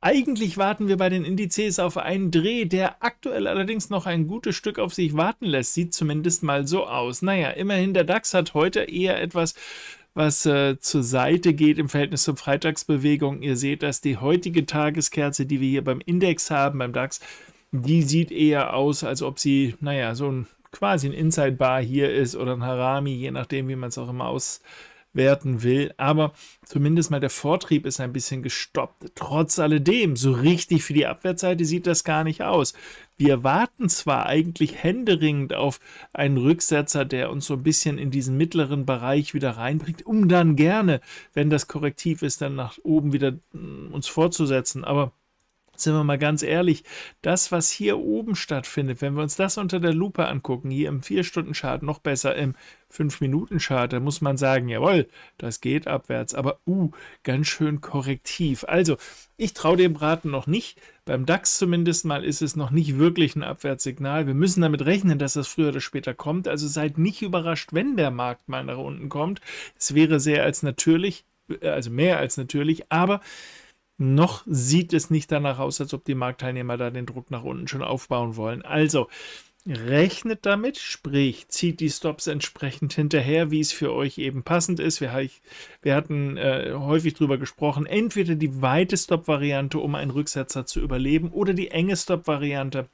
Eigentlich warten wir bei den Indizes auf einen Dreh, der aktuell allerdings noch ein gutes Stück auf sich warten lässt. Sieht zumindest mal so aus. Naja, immerhin der DAX hat heute eher etwas was äh, zur Seite geht im Verhältnis zur Freitagsbewegung. Ihr seht, dass die heutige Tageskerze, die wir hier beim Index haben, beim DAX, die sieht eher aus, als ob sie, naja, so ein quasi ein Inside-Bar hier ist oder ein Harami, je nachdem, wie man es auch immer aus werden will. Aber zumindest mal der Vortrieb ist ein bisschen gestoppt. Trotz alledem, so richtig für die Abwärtsseite sieht das gar nicht aus. Wir warten zwar eigentlich händeringend auf einen Rücksetzer, der uns so ein bisschen in diesen mittleren Bereich wieder reinbringt, um dann gerne, wenn das korrektiv ist, dann nach oben wieder mm, uns fortzusetzen. Aber sind wir mal ganz ehrlich, das, was hier oben stattfindet, wenn wir uns das unter der Lupe angucken, hier im 4-Stunden-Chart, noch besser im 5-Minuten-Chart, da muss man sagen, jawohl, das geht abwärts, aber uh, ganz schön korrektiv. Also, ich traue dem Braten noch nicht. Beim DAX zumindest mal ist es noch nicht wirklich ein Abwärtssignal. Wir müssen damit rechnen, dass das früher oder später kommt. Also seid nicht überrascht, wenn der Markt mal nach unten kommt. Es wäre sehr als natürlich, äh, also mehr als natürlich, aber noch sieht es nicht danach aus, als ob die Marktteilnehmer da den Druck nach unten schon aufbauen wollen. Also rechnet damit, sprich zieht die Stops entsprechend hinterher, wie es für euch eben passend ist. Wir, wir hatten äh, häufig drüber gesprochen, entweder die weite Stop-Variante, um einen Rücksetzer zu überleben, oder die enge Stop-Variante,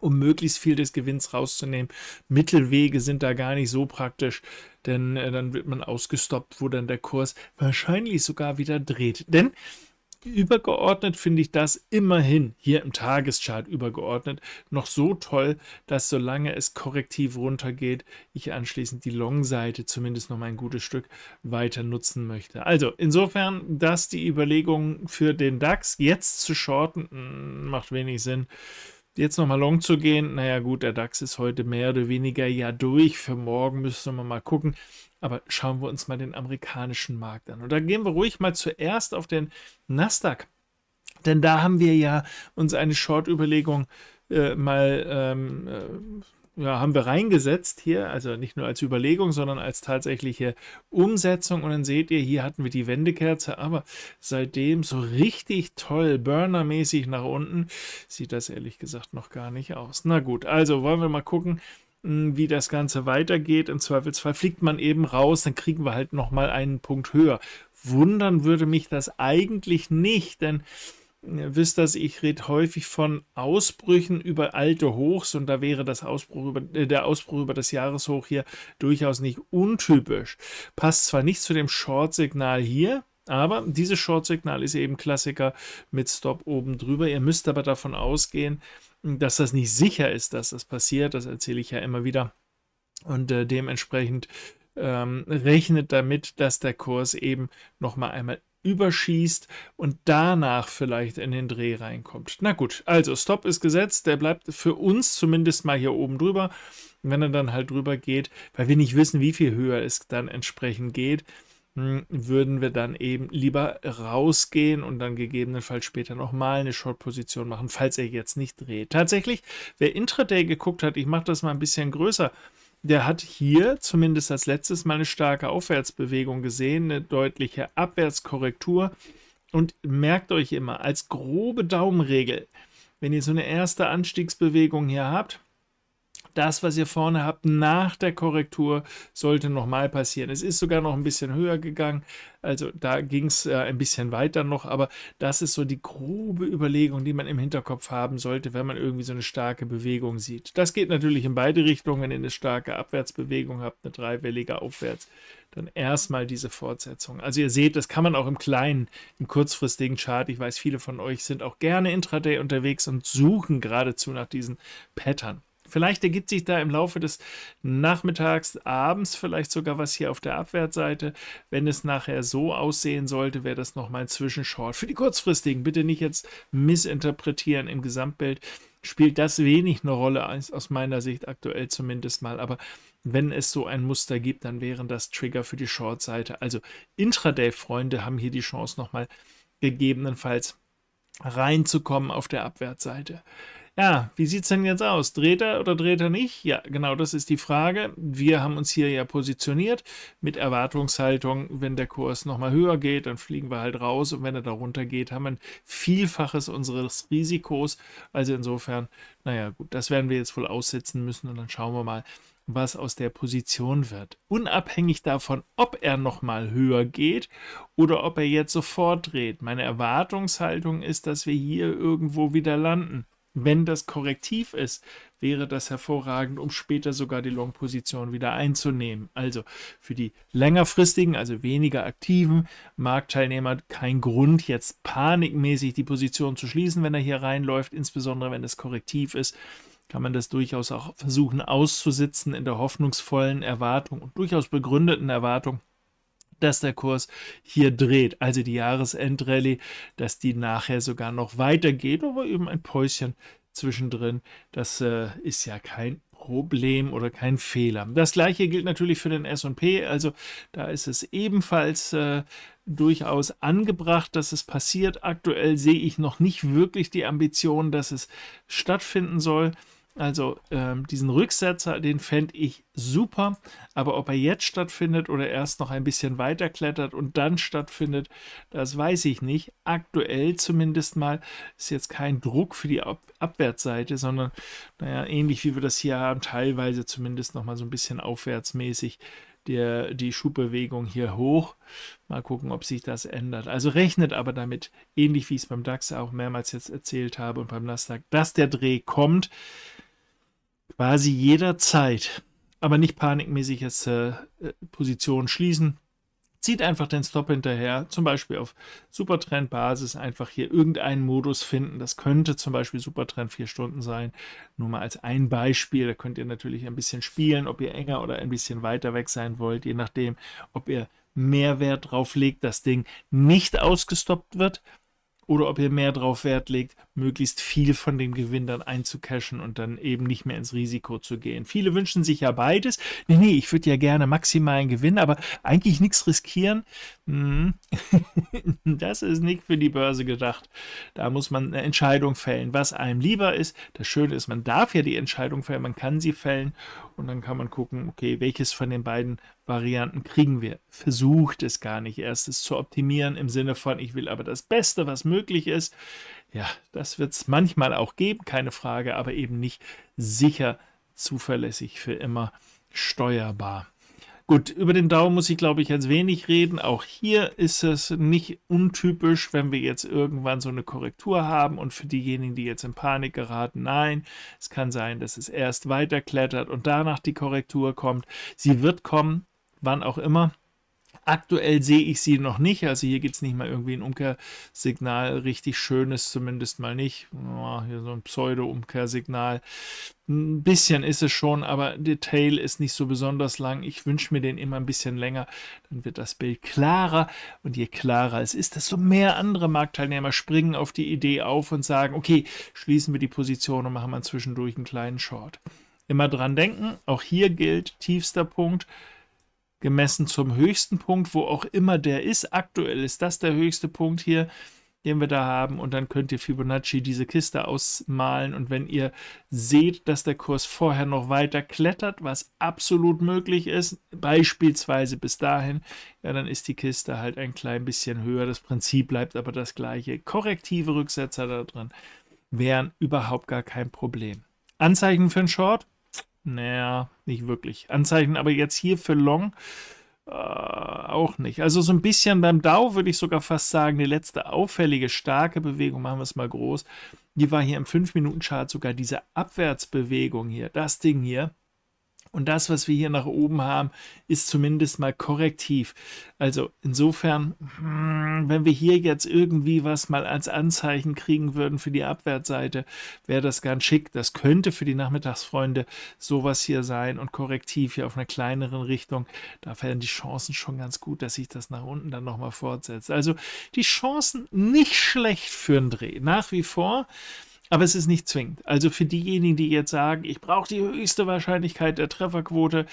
um möglichst viel des Gewinns rauszunehmen. Mittelwege sind da gar nicht so praktisch, denn äh, dann wird man ausgestoppt, wo dann der Kurs wahrscheinlich sogar wieder dreht. Denn übergeordnet finde ich das immerhin hier im Tageschart übergeordnet noch so toll, dass solange es korrektiv runtergeht, ich anschließend die Long-Seite zumindest noch mal ein gutes Stück weiter nutzen möchte. Also insofern, dass die Überlegung für den DAX jetzt zu shorten hm, macht wenig Sinn. Jetzt nochmal long zu gehen, naja gut, der DAX ist heute mehr oder weniger ja durch. Für morgen müssen wir mal gucken. Aber schauen wir uns mal den amerikanischen Markt an. Und da gehen wir ruhig mal zuerst auf den Nasdaq. Denn da haben wir ja uns eine Short-Überlegung äh, mal ähm, äh, ja, haben wir reingesetzt hier, also nicht nur als Überlegung, sondern als tatsächliche Umsetzung. Und dann seht ihr, hier hatten wir die Wendekerze, aber seitdem so richtig toll burnermäßig nach unten sieht das ehrlich gesagt noch gar nicht aus. Na gut, also wollen wir mal gucken hm, wie das Ganze weitergeht. Im Zweifelsfall fliegt man eben raus, dann kriegen wir halt nochmal einen Punkt höher. Wundern würde mich das eigentlich nicht, denn Ihr wisst dass ich rede häufig von Ausbrüchen über alte Hochs und da wäre das Ausbruch über, äh, der Ausbruch über das Jahreshoch hier durchaus nicht untypisch. Passt zwar nicht zu dem Short-Signal hier, aber dieses Short-Signal ist eben Klassiker mit Stop oben drüber. Ihr müsst aber davon ausgehen, dass das nicht sicher ist, dass das passiert. Das erzähle ich ja immer wieder. Und äh, dementsprechend ähm, rechnet damit, dass der Kurs eben nochmal einmal überschießt und danach vielleicht in den Dreh reinkommt. Na gut, also Stop ist gesetzt, der bleibt für uns zumindest mal hier oben drüber. wenn er dann halt drüber geht, weil wir nicht wissen, wie viel höher es dann entsprechend geht, hm, würden wir dann eben lieber rausgehen und dann gegebenenfalls später nochmal eine Short-Position machen, falls er jetzt nicht dreht. Tatsächlich, wer Intraday geguckt hat, ich mache das mal ein bisschen größer, der hat hier zumindest als letztes Mal eine starke Aufwärtsbewegung gesehen, eine deutliche Abwärtskorrektur. Und merkt euch immer als grobe Daumenregel, wenn ihr so eine erste Anstiegsbewegung hier habt, das, was ihr vorne habt, nach der Korrektur sollte nochmal passieren. Es ist sogar noch ein bisschen höher gegangen, also da ging es äh, ein bisschen weiter noch, aber das ist so die grobe Überlegung, die man im Hinterkopf haben sollte, wenn man irgendwie so eine starke Bewegung sieht. Das geht natürlich in beide Richtungen. Wenn ihr eine starke Abwärtsbewegung habt, eine dreiwellige Aufwärts, dann erstmal diese Fortsetzung. Also ihr seht, das kann man auch im kleinen, im kurzfristigen Chart. Ich weiß, viele von euch sind auch gerne Intraday unterwegs und suchen geradezu nach diesen Pattern. Vielleicht ergibt sich da im Laufe des Nachmittags, abends vielleicht sogar was hier auf der Abwärtsseite. Wenn es nachher so aussehen sollte, wäre das nochmal ein Zwischenshort. Für die kurzfristigen bitte nicht jetzt missinterpretieren im Gesamtbild. Spielt das wenig eine Rolle, aus meiner Sicht aktuell zumindest mal. Aber wenn es so ein Muster gibt, dann wären das Trigger für die Shortseite. Also Intraday-Freunde haben hier die Chance nochmal gegebenenfalls reinzukommen auf der Abwärtsseite ja, wie sieht es denn jetzt aus? Dreht er oder dreht er nicht? Ja, genau das ist die Frage. Wir haben uns hier ja positioniert mit Erwartungshaltung, wenn der Kurs nochmal höher geht, dann fliegen wir halt raus und wenn er darunter geht, haben wir ein Vielfaches unseres Risikos. Also insofern, naja gut, das werden wir jetzt wohl aussetzen müssen und dann schauen wir mal, was aus der Position wird. Unabhängig davon, ob er nochmal höher geht oder ob er jetzt sofort dreht. Meine Erwartungshaltung ist, dass wir hier irgendwo wieder landen. Wenn das korrektiv ist, wäre das hervorragend, um später sogar die Long-Position wieder einzunehmen. Also für die längerfristigen, also weniger aktiven Marktteilnehmer kein Grund, jetzt panikmäßig die Position zu schließen, wenn er hier reinläuft, insbesondere wenn es korrektiv ist kann man das durchaus auch versuchen auszusitzen in der hoffnungsvollen Erwartung und durchaus begründeten Erwartung, dass der Kurs hier dreht, also die Jahresendrallye, dass die nachher sogar noch weitergeht, aber eben ein Päuschen zwischendrin, das äh, ist ja kein Problem oder kein Fehler. Das gleiche gilt natürlich für den SP, also da ist es ebenfalls äh, durchaus angebracht, dass es passiert. Aktuell sehe ich noch nicht wirklich die Ambition, dass es stattfinden soll. Also ähm, diesen Rücksetzer, den fände ich super, aber ob er jetzt stattfindet oder erst noch ein bisschen weiter klettert und dann stattfindet, das weiß ich nicht. Aktuell zumindest mal ist jetzt kein Druck für die Ab Abwärtsseite, sondern naja, ähnlich wie wir das hier haben, teilweise zumindest nochmal so ein bisschen aufwärtsmäßig der, die Schubbewegung hier hoch. Mal gucken, ob sich das ändert. Also rechnet aber damit, ähnlich wie ich es beim DAX auch mehrmals jetzt erzählt habe und beim Nasdaq, dass der Dreh kommt quasi jederzeit, aber nicht panikmäßig jetzt äh, Position schließen. Zieht einfach den Stop hinterher, zum Beispiel auf Supertrend-Basis einfach hier irgendeinen Modus finden. Das könnte zum Beispiel Supertrend 4 Stunden sein. Nur mal als ein Beispiel. Da könnt ihr natürlich ein bisschen spielen, ob ihr enger oder ein bisschen weiter weg sein wollt, je nachdem, ob ihr mehr Wert drauf legt, das Ding nicht ausgestoppt wird oder ob ihr mehr drauf Wert legt, möglichst viel von dem Gewinn dann einzucashen und dann eben nicht mehr ins Risiko zu gehen. Viele wünschen sich ja beides. Nee, nee, ich würde ja gerne maximalen Gewinn, aber eigentlich nichts riskieren. Hm. Das ist nicht für die Börse gedacht. Da muss man eine Entscheidung fällen, was einem lieber ist. Das Schöne ist, man darf ja die Entscheidung fällen, man kann sie fällen und dann kann man gucken, okay, welches von den beiden Varianten kriegen wir. Versucht es gar nicht erst, es zu optimieren im Sinne von, ich will aber das Beste, was möglich ist. Ja, das wird es manchmal auch geben, keine Frage, aber eben nicht sicher, zuverlässig, für immer steuerbar. Gut, über den Daumen muss ich, glaube ich, jetzt wenig reden. Auch hier ist es nicht untypisch, wenn wir jetzt irgendwann so eine Korrektur haben. Und für diejenigen, die jetzt in Panik geraten, nein, es kann sein, dass es erst weiter klettert und danach die Korrektur kommt. Sie wird kommen wann auch immer. Aktuell sehe ich sie noch nicht, also hier gibt es nicht mal irgendwie ein Umkehrsignal, richtig schönes zumindest mal nicht. Oh, hier so ein Pseudo-Umkehrsignal. Ein bisschen ist es schon, aber Detail ist nicht so besonders lang. Ich wünsche mir den immer ein bisschen länger, dann wird das Bild klarer. Und je klarer es ist, desto mehr andere Marktteilnehmer springen auf die Idee auf und sagen, okay, schließen wir die Position und machen mal zwischendurch einen kleinen Short. Immer dran denken, auch hier gilt tiefster Punkt gemessen zum höchsten Punkt, wo auch immer der ist. Aktuell ist das der höchste Punkt hier, den wir da haben. Und dann könnt ihr Fibonacci diese Kiste ausmalen. Und wenn ihr seht, dass der Kurs vorher noch weiter klettert, was absolut möglich ist, beispielsweise bis dahin, ja, dann ist die Kiste halt ein klein bisschen höher. Das Prinzip bleibt aber das gleiche. Korrektive Rücksetzer da drin wären überhaupt gar kein Problem. Anzeichen für ein Short? Naja, nicht wirklich. Anzeichen, aber jetzt hier für Long äh, auch nicht. Also so ein bisschen beim Dow würde ich sogar fast sagen, die letzte auffällige starke Bewegung, machen wir es mal groß, die war hier im 5-Minuten-Chart sogar diese Abwärtsbewegung hier, das Ding hier. Und das, was wir hier nach oben haben, ist zumindest mal korrektiv. Also insofern, hm, wenn wir hier jetzt irgendwie was mal als Anzeichen kriegen würden für die Abwärtsseite, wäre das ganz schick. Das könnte für die Nachmittagsfreunde sowas hier sein und korrektiv hier auf einer kleineren Richtung. Da wären die Chancen schon ganz gut, dass sich das nach unten dann nochmal fortsetzt. Also die Chancen nicht schlecht für einen Dreh. Nach wie vor. Aber es ist nicht zwingend. Also für diejenigen, die jetzt sagen, ich brauche die höchste Wahrscheinlichkeit der Trefferquote,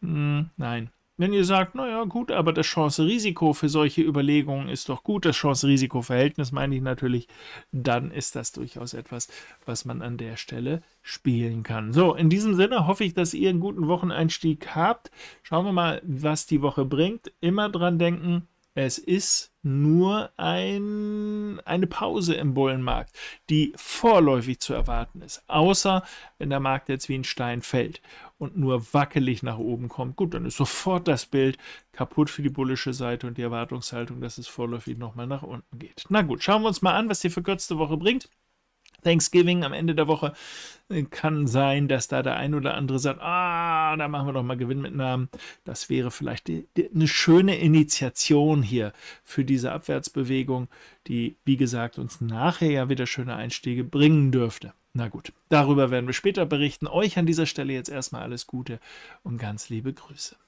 mh, hm, nein. Wenn ihr sagt, naja, gut, aber das Chance-Risiko für solche Überlegungen ist doch gut, das Chance-Risiko-Verhältnis meine ich natürlich, dann ist das durchaus etwas, was man an der Stelle spielen kann. So, in diesem Sinne hoffe ich, dass ihr einen guten Wocheneinstieg habt. Schauen wir mal, was die Woche bringt. Immer dran denken, es ist nur ein, eine Pause im Bullenmarkt, die vorläufig zu erwarten ist. Außer wenn der Markt jetzt wie ein Stein fällt und nur wackelig nach oben kommt. Gut, dann ist sofort das Bild kaputt für die bullische Seite und die Erwartungshaltung, dass es vorläufig nochmal nach unten geht. Na gut, schauen wir uns mal an, was die verkürzte Woche bringt. Thanksgiving am Ende der Woche kann sein, dass da der ein oder andere sagt, ah, da machen wir doch mal Gewinn mit Namen. Das wäre vielleicht die, die, eine schöne Initiation hier für diese Abwärtsbewegung, die, wie gesagt, uns nachher ja wieder schöne Einstiege bringen dürfte. Na gut, darüber werden wir später berichten. Euch an dieser Stelle jetzt erstmal alles Gute und ganz liebe Grüße.